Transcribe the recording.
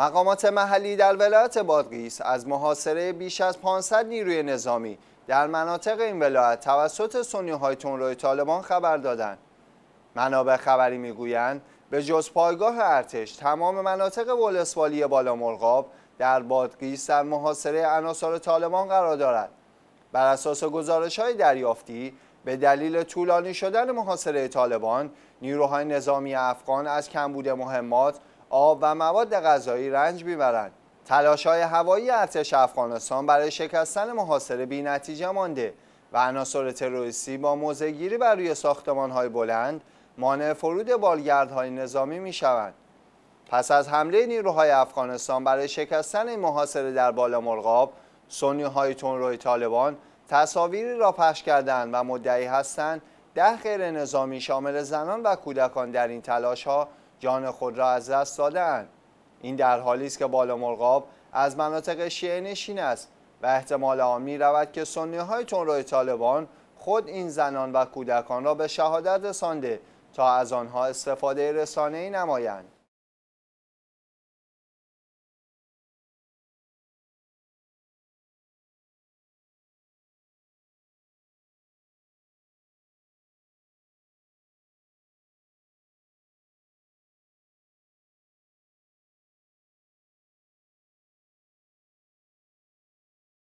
مقامات محلی در ولایت بادغیس از محاصره بیش از 500 نیروی نظامی در مناطق این ولایت توسط سنی های طالبان خبر دادند. منابع خبری میگویند به جز پایگاه ارتش تمام مناطق ولسوالی بالا در بادغیس در محاصره عناصر طالبان قرار دارد. بر اساس گزارش های دریافتی به دلیل طولانی شدن محاصره طالبان نیروهای نظامی افغان از کمبود مهمات آب و مواد غذایی رنج میبرند تلاش های هوایی ارتش افغانستان برای شکستن محاصره بی نتیجه مانده و عناصر تروریستی با موزگیری بر روی ساختمان های بلند مانع فرود بالگردهای نظامی می شوند. پس از حمله نیروهای افغانستان برای شکستن این محاصره در بالا مرغاب سنی های تون طالبان تصاویری را پخش کردند و مدعی هستند ده غیر نظامی شامل زنان و کودکان در این تلاش ها جان خود را از دست دادن. این در حالی است که بالا مرغاب از مناطق شیعه نشین است و احتمال آن می رود که سنی های تنروی طالبان خود این زنان و کودکان را به شهادت رسانده تا از آنها استفاده رسانه نمایند